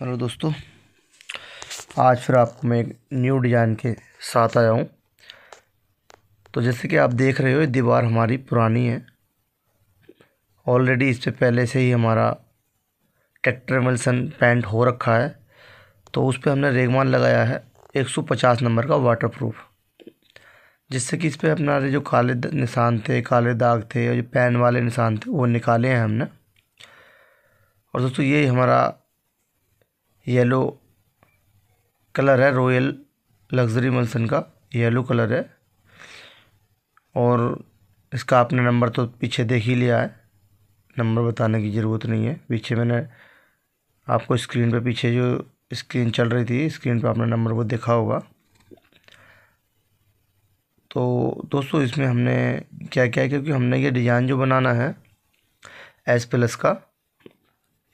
hello दोस्तों आज फिर आपको मैं एक न्यू डिज़ाइन के साथ आया हूँ तो जैसे कि आप देख रहे हो ये दीवार हमारी पुरानी है ऑलरेडी इस पर पहले से ही हमारा ट्रैक्टर मिल्सन पेंट हो रखा है तो उस पर हमने रेगमान लगाया है 150 नंबर का वाटर प्रूफ जिससे कि इस पर अपना जो काले निशान थे काले दाग थे और जो पेन वाले निशान थे वो निकाले हैं हमने और दोस्तों ये हमारा येलो कलर है रॉयल लग्जरी मल्सन का येलो कलर है और इसका आपने नंबर तो पीछे देख ही लिया है नंबर बताने की ज़रूरत नहीं है पीछे मैंने आपको स्क्रीन पे पीछे जो स्क्रीन चल रही थी स्क्रीन पे आपने नंबर वो देखा होगा तो दोस्तों इसमें हमने क्या क्या है क्योंकि हमने ये डिज़ाइन जो बनाना है एस प्लस का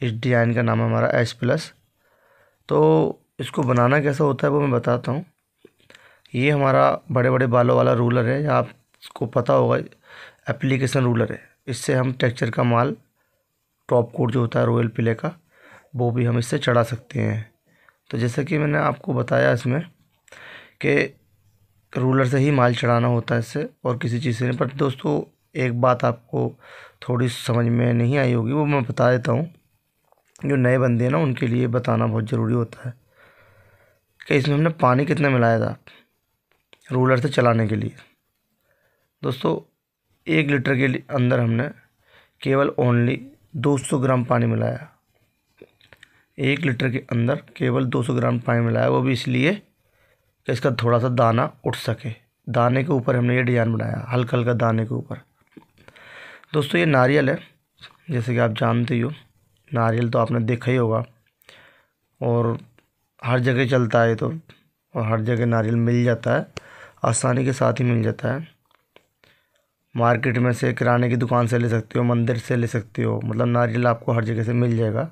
इस डिज़ाइन का नाम हमारा एस प्लस तो इसको बनाना कैसा होता है वो मैं बताता हूँ ये हमारा बड़े बड़े बालों वाला रूलर है आपको पता होगा एप्लीकेशन रूलर है इससे हम टेक्चर का माल टॉप कोट जो होता है रॉयल पिले का वो भी हम इससे चढ़ा सकते हैं तो जैसे कि मैंने आपको बताया इसमें कि रूलर से ही माल चढ़ाना होता है इससे और किसी चीज़ से नहीं पर दोस्तों एक बात आपको थोड़ी समझ में नहीं आई होगी वो मैं बता देता हूँ जो नए बंदे हैं ना उनके लिए बताना बहुत ज़रूरी होता है कि इसमें हमने पानी कितना मिलाया था रूलर से चलाने के लिए दोस्तों एक लीटर के अंदर हमने केवल ओनली 200 ग्राम पानी मिलाया एक लीटर के अंदर केवल 200 ग्राम पानी मिलाया वो भी इसलिए कि इसका थोड़ा सा दाना उठ सके दाने के ऊपर हमने ये डिज़ाइन बनाया हल्का हल्का दाने के ऊपर दोस्तों ये नारियल है जैसे कि आप जानते ही हो नारियल तो आपने देखा ही होगा और हर जगह चलता है तो और हर जगह नारियल मिल जाता है आसानी के साथ ही मिल जाता है मार्केट में से किराने की दुकान से ले सकते हो मंदिर से ले सकते हो मतलब नारियल आपको हर जगह से मिल जाएगा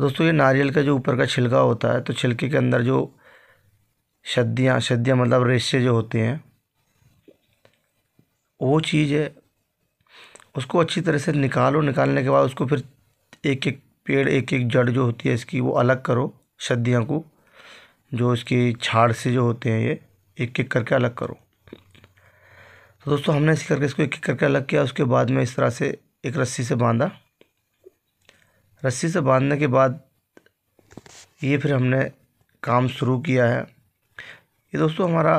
दोस्तों ये नारियल का जो ऊपर का छिलका होता है तो छिलके के अंदर जो शद्दियाँ शद्दियाँ मतलब रेशे जो होते हैं वो चीज़ है उसको अच्छी तरह से निकालो निकालने के बाद उसको फिर एक एक पेड़ एक एक जड़ जो होती है इसकी वो अलग करो सदियाँ को जो इसकी छाड़ से जो होते हैं ये एक एक करके अलग करो तो दोस्तों हमने इस करके इसको एक एक करके अलग किया उसके बाद में इस तरह से एक रस्सी से बांधा रस्सी से बांधने के बाद ये फिर हमने काम शुरू किया है ये दोस्तों हमारा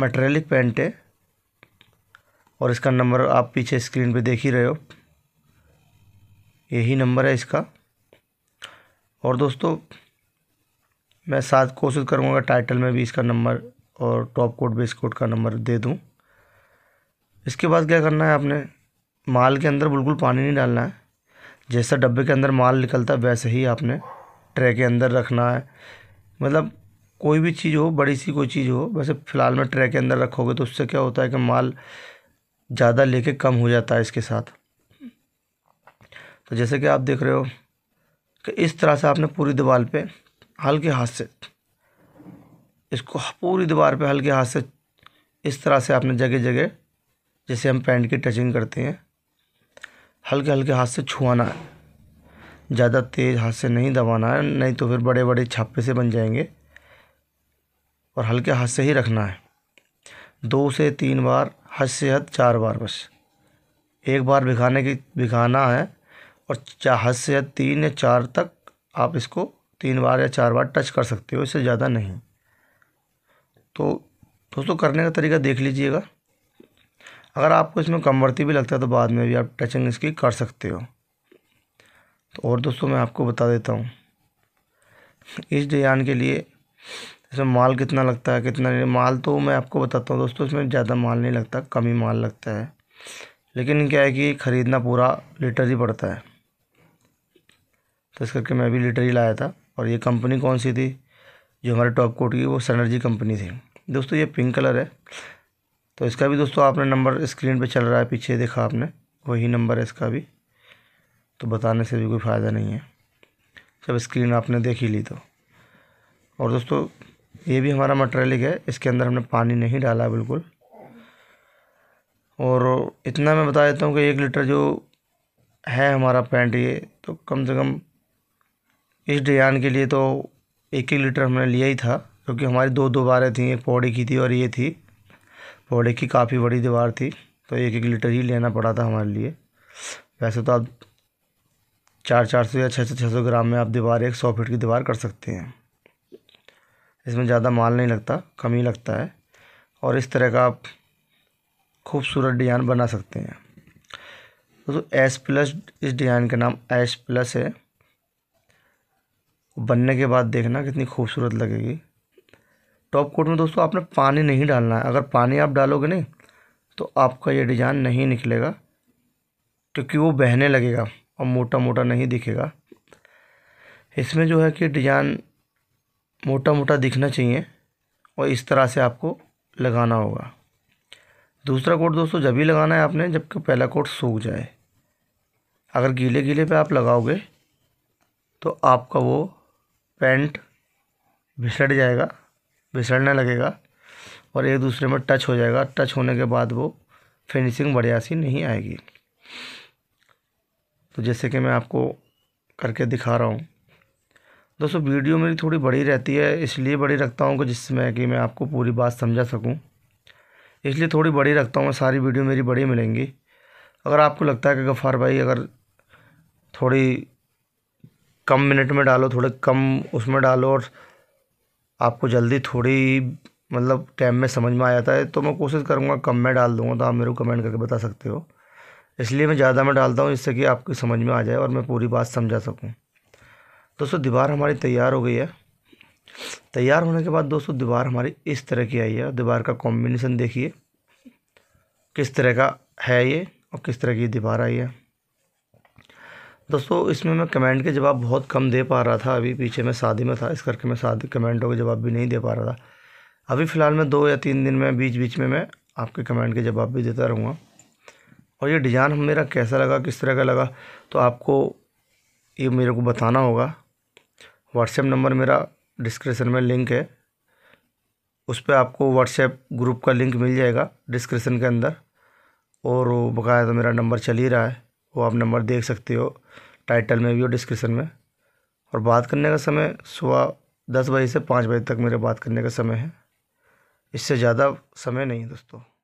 मटेरियलिक पेंट है और इसका नंबर आप पीछे स्क्रीन पे देख ही रहे हो यही नंबर है इसका और दोस्तों मैं साथ कोशिश करूँगा टाइटल में भी इसका नंबर और टॉप कोड बेस कोड का नंबर दे दूँ इसके बाद क्या करना है आपने माल के अंदर बिल्कुल पानी नहीं डालना है जैसा डब्बे के अंदर माल निकलता है वैसे ही आपने ट्रे के अंदर रखना है मतलब कोई भी चीज़ हो बड़ी सी कोई चीज़ हो वैसे फ़िलहाल में ट्रे के अंदर रखोगे तो उससे क्या होता है कि माल ज़्यादा लेके कम हो जाता है इसके साथ तो जैसे कि आप देख रहे हो कि इस तरह से आपने पूरी दीवार पे हल्के हाथ से इसको पूरी दीवार पे हल्के हाथ से इस तरह से आपने जगह जगह जैसे हम पेंट की टचिंग करते हैं हल्के हल्के हाथ से छुआना है ज़्यादा तेज़ हाथ से नहीं दबाना है नहीं तो फिर बड़े बड़े छापे से बन जाएंगे और हल्के हाथ से ही रखना है दो से तीन बार हद से हद चार बार बस एक बार भिखाने की भिखाना है और चाहत से तीन या चार तक आप इसको तीन बार या चार बार टच कर सकते हो इससे ज़्यादा नहीं तो दोस्तों करने का तरीका देख लीजिएगा अगर आपको इसमें कमवर्ती भी लगता है तो बाद में भी आप टचिंग इसकी कर सकते हो तो और दोस्तों मैं आपको बता देता हूँ इस डिजाइन के लिए इसमें माल कितना लगता है कितना नहीं माल तो मैं आपको बताता हूँ दोस्तों इसमें ज़्यादा माल नहीं लगता कम ही माल लगता है लेकिन क्या है कि ख़रीदना पूरा लीटर ही पड़ता है तो इस करके मैं भी लिटरी लाया था और ये कंपनी कौन सी थी जो हमारे टॉप कोट की वो सनर्जी कंपनी थी दोस्तों ये पिंक कलर है तो इसका भी दोस्तों आपने नंबर स्क्रीन पे चल रहा है पीछे देखा आपने वही नंबर है इसका भी तो बताने से भी कोई फ़ायदा नहीं है जब स्क्रीन आपने देख ही ली तो और दोस्तों ये भी हमारा मटेरियल है इसके अंदर हमने पानी नहीं डाला बिल्कुल और इतना मैं बता देता हूँ कि एक लीटर जो है हमारा पैंट ये तो कम से कम इस डिजाइन के लिए तो एक एक लीटर हमने लिया ही था क्योंकि हमारी दो दीवारें थी एक पौड़े की थी और ये थी पौड़े की काफ़ी बड़ी दीवार थी तो एक एक लीटर ही लेना पड़ा था हमारे लिए वैसे तो आप चार चार सौ या छः सौ छः सौ ग्राम में आप दीवार एक सौ फीट की दीवार कर सकते हैं इसमें ज़्यादा माल नहीं लगता कम ही लगता है और इस तरह का आप खूबसूरत डिजाइन बना सकते हैं तो एस प्लस इस डिजाइन का नाम एस प्लस है बनने के बाद देखना कितनी खूबसूरत लगेगी टॉप कोट में दोस्तों आपने पानी नहीं डालना है अगर पानी आप डालोगे नहीं तो आपका ये डिज़ाइन नहीं निकलेगा क्योंकि वो बहने लगेगा और मोटा मोटा नहीं दिखेगा इसमें जो है कि डिज़ाइन मोटा मोटा दिखना चाहिए और इस तरह से आपको लगाना होगा दूसरा कोट दोस्तों जब ही लगाना है आपने जबकि पहला कोट सूख जाए अगर गीले गीले पे आप लगाओगे तो आपका वो पेंट भिसड़ जाएगा भिसड़ने लगेगा और एक दूसरे में टच हो जाएगा टच होने के बाद वो फिनिशिंग बढ़िया सी नहीं आएगी तो जैसे कि मैं आपको करके दिखा रहा हूँ दोस्तों वीडियो मेरी थोड़ी बड़ी रहती है इसलिए बड़ी रखता हूँ कि जिसमें कि मैं आपको पूरी बात समझा सकूँ इसलिए थोड़ी बड़ी रखता हूँ सारी वीडियो मेरी बड़ी मिलेंगी अगर आपको लगता है कि गफ़ार भाई अगर थोड़ी कम मिनट में डालो थोड़े कम उसमें डालो और आपको जल्दी थोड़ी मतलब टाइम में समझ में आ जाता है तो मैं कोशिश करूँगा कम में डाल दूँगा तो आप मेरे को कमेंट करके बता सकते हो इसलिए मैं ज़्यादा में डालता हूँ जिससे कि आपकी समझ में आ जाए और मैं पूरी बात समझा सकूँ दोस्तों दीवार हमारी तैयार हो गई है तैयार होने के बाद दोस्तों दीवार हमारी इस तरह की आई है दीवार का कॉम्बिनेशन देखिए किस तरह का है ये और किस तरह की दीवार आई है दोस्तों इसमें मैं कमेंट के जवाब बहुत कम दे पा रहा था अभी पीछे मैं शादी में था इस करके मैं शादी कमेंटों के जवाब भी नहीं दे पा रहा था अभी फ़िलहाल मैं दो या तीन दिन में बीच बीच में मैं आपके कमेंट के जवाब भी देता रहूँगा और ये डिज़ाइन मेरा कैसा लगा किस तरह का लगा तो आपको ये मेरे को बताना होगा व्हाट्सएप नंबर मेरा डिस्क्रिप्शन में लिंक है उस पर आपको व्हाट्सएप ग्रुप का लिंक मिल जाएगा डिस्क्रिप्शन के अंदर और बकाया तो मेरा नंबर चल ही रहा है वो आप नंबर देख सकते हो टाइटल में भी और डिस्क्रिप्शन में और बात करने का समय सुबह दस बजे से पाँच बजे तक मेरे बात करने का समय है इससे ज़्यादा समय नहीं है दोस्तों